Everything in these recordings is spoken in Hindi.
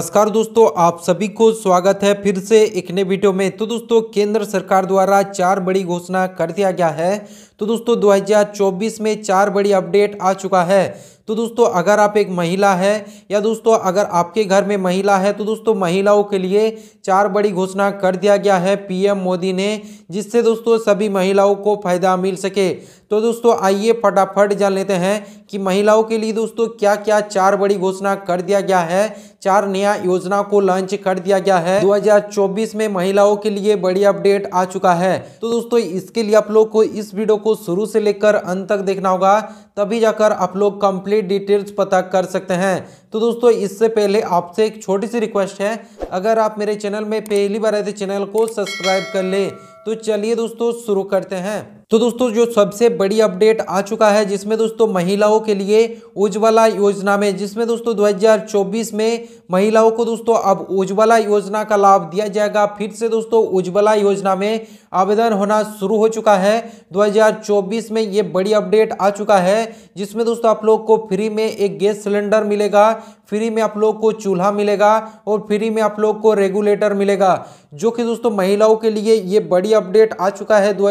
नमस्कार दोस्तों आप सभी को स्वागत है फिर से एक नए वीडियो में तो दोस्तों केंद्र सरकार द्वारा चार बड़ी घोषणा कर दिया गया है तो दोस्तों 2024 में चार बड़ी अपडेट आ चुका है तो दोस्तों अगर आप एक महिला है या दोस्तों अगर आपके घर में महिला है तो दोस्तों महिलाओं के लिए चार बड़ी घोषणा कर दिया गया है पीएम मोदी ने जिससे दोस्तों सभी महिलाओं को फायदा मिल सके तो दोस्तों आइए फटाफट जान लेते हैं कि महिलाओं के लिए दोस्तों क्या क्या चार बड़ी घोषणा कर दिया गया है चार नया योजना को लॉन्च कर दिया गया है दो में महिलाओं के लिए बड़ी अपडेट आ चुका है तो दोस्तों इसके लिए आप लोग को इस वीडियो को को शुरू से लेकर अंत तक देखना होगा तभी जाकर आप लोग कंप्लीट डिटेल्स पता कर सकते हैं तो दोस्तों इससे पहले आपसे एक छोटी सी रिक्वेस्ट है अगर आप मेरे चैनल में पहली बार आए थे तो चैनल को सब्सक्राइब कर ले तो चलिए दोस्तों शुरू करते हैं तो दोस्तों जो सबसे बड़ी अपडेट आ चुका है जिसमें दोस्तों महिलाओं के लिए उज्ज्वला योजना में जिसमें दोस्तों 2024 में महिलाओं को दोस्तों अब उज्ज्वला योजना का लाभ दिया जाएगा फिर से दोस्तों उज्ज्वला योजना में आवेदन होना शुरू हो चुका है 2024 में ये बड़ी अपडेट आ चुका है जिसमें दोस्तों आप लोग को फ्री में एक गैस सिलेंडर मिलेगा फ्री में आप लोग को चूल्हा मिलेगा और फ्री में आप लोग को रेगुलेटर मिलेगा जो कि दोस्तों महिलाओं के लिए ये बड़ी अपडेट आ चुका है दो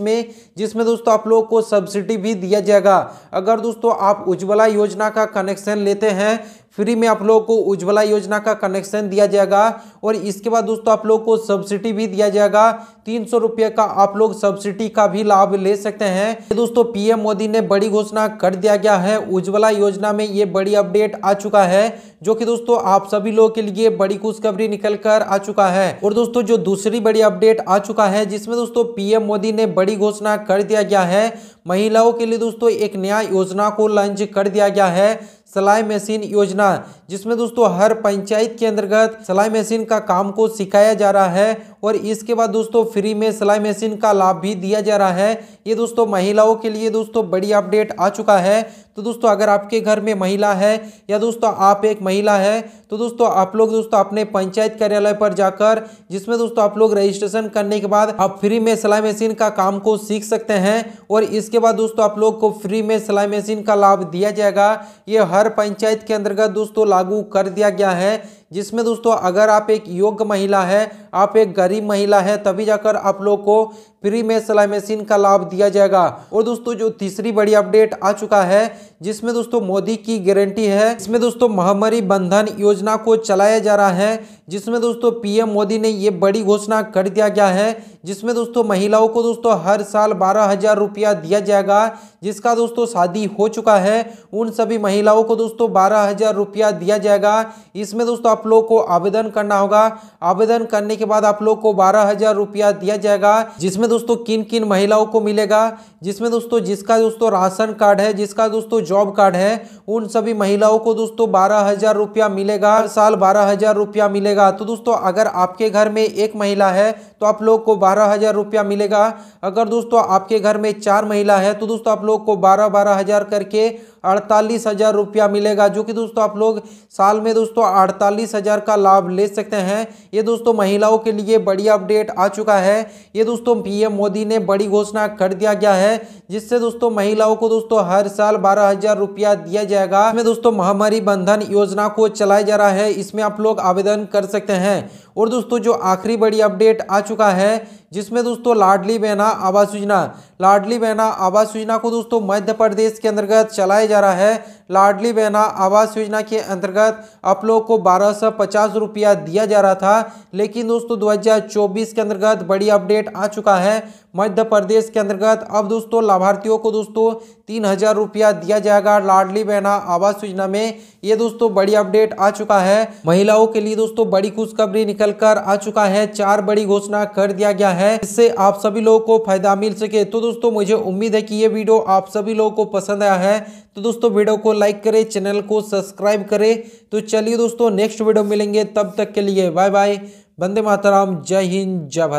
में जिसमें दोस्तों आप लोगों को सब्सिडी भी दिया जाएगा अगर दोस्तों आप उज्ज्वला योजना का कनेक्शन लेते हैं फ्री में आप लोगों को उज्ज्वला योजना का कनेक्शन दिया जाएगा और इसके बाद दोस्तों आप लोगों को सब्सिडी भी दिया जाएगा तीन सौ रुपये का आप लोग सब्सिडी का भी लाभ ले सकते हैं दोस्तों पीएम मोदी ने बड़ी घोषणा कर दिया गया है उज्ज्वला योजना में ये बड़ी अपडेट आ चुका है जो कि दोस्तों आप सभी लोगों के लिए बड़ी खुशखबरी निकल कर आ चुका है और दोस्तों जो दूसरी बड़ी अपडेट आ चुका है जिसमें दोस्तों पीएम मोदी ने बड़ी घोषणा कर दिया गया है महिलाओं के लिए दोस्तों एक नया योजना को लॉन्च कर दिया गया है सलाई मशीन योजना जिसमें दोस्तों हर पंचायत के अंतर्गत सलाई मशीन का काम को सिखाया जा रहा है और इसके बाद दोस्तों फ्री में सिलाई मशीन का लाभ भी दिया जा रहा है ये दोस्तों महिलाओं के लिए दोस्तों बड़ी अपडेट आ चुका है तो दोस्तों अगर आपके घर में महिला है या दोस्तों आप एक महिला है तो दोस्तों आप लोग दोस्तों अपने पंचायत कार्यालय पर जाकर जिसमें दोस्तों आप लोग रजिस्ट्रेशन करने के बाद आप फ्री में सिलाई मशीन का काम को सीख सकते हैं और इसके बाद दोस्तों आप लोग को फ्री में सिलाई मशीन का लाभ दिया जाएगा ये हर पंचायत के अंतर्गत दोस्तों लागू कर दिया गया है जिसमें दोस्तों अगर आप एक योग्य महिला है आप एक गरीब महिला है तभी जाकर आप लोग को फ्री में सिलाई मशीन का लाभ दिया जाएगा और दोस्तों जो तीसरी बड़ी अपडेट आ चुका है जिसमें दोस्तों मोदी की गारंटी है इसमें दोस्तों महामारी बंधन योजना को चलाया जा रहा है जिसमें दोस्तों पीएम मोदी ने ये बड़ी घोषणा कर दिया गया है जिसमें दोस्तों महिलाओं को दोस्तों हर साल बारह हजार रुपया दिया जाएगा जिसका दोस्तों शादी हो चुका है उन सभी महिलाओं को दोस्तों बारह हजार रुपया दिया जाएगा इसमें दोस्तों आप लोग को आवेदन करना होगा आवेदन करने के बाद आप लोग को बारह हजार रुपया दिया जाएगा जिसमें दोस्तों किन किन महिलाओं को मिलेगा जिसमें दोस्तों जिसका दोस्तों राशन कार्ड है जिसका दोस्तों जॉब कार्ड है उन सभी महिलाओं को दोस्तों बारह हजार रुपया मिलेगा हर साल बारह हजार रुपया मिलेगा तो दोस्तों अगर आपके घर में एक महिला है तो आप लोग को बारह हजार रुपया मिलेगा अगर दोस्तों आपके घर में चार महिला है तो दोस्तों आप लोग को बारह बारह हजार करके अड़तालीस हज़ार रुपया मिलेगा जो कि दोस्तों आप लोग साल में दोस्तों अड़तालीस हज़ार का लाभ ले सकते हैं ये दोस्तों महिलाओं के लिए बड़ी अपडेट आ चुका है ये दोस्तों पीएम मोदी ने बड़ी घोषणा कर दिया गया है जिससे दोस्तों महिलाओं को दोस्तों हर साल बारह हज़ार रुपया दिया जाएगा इसमें दोस्तों महामारी बंधन योजना को चलाया जा रहा है इसमें आप लोग आवेदन कर सकते हैं और दोस्तों जो आखिरी बड़ी अपडेट आ चुका है जिसमें दोस्तों लाडली बहना आवास योजना लाडली बहना आवास योजना को दोस्तों मध्य प्रदेश के अंतर्गत चलाया जा रहा है लाडली बहना आवास योजना के अंतर्गत आप लोगों को बारह सौ पचास रुपया दिया जा रहा था लेकिन दोस्तों 2024 के अंतर्गत बड़ी अपडेट आ चुका है मध्य प्रदेश के अंतर्गत अब दोस्तों लाभार्थियों को दोस्तों तीन हज़ार रुपया दिया जाएगा लाडली बहना आवास योजना में ये दोस्तों बड़ी अपडेट आ चुका है महिलाओं के लिए दोस्तों बड़ी खुशखबरी निकल कर आ चुका है चार बड़ी घोषणा कर दिया गया है इससे आप सभी लोगों को फायदा मिल सके तो दोस्तों मुझे उम्मीद है कि ये वीडियो आप सभी लोगों को पसंद आया है तो दोस्तों वीडियो को लाइक करें चैनल को सब्सक्राइब करें तो चलिए दोस्तों नेक्स्ट वीडियो मिलेंगे तब तक के लिए बाय बाय वंदे मातराम जय हिंद जय भारत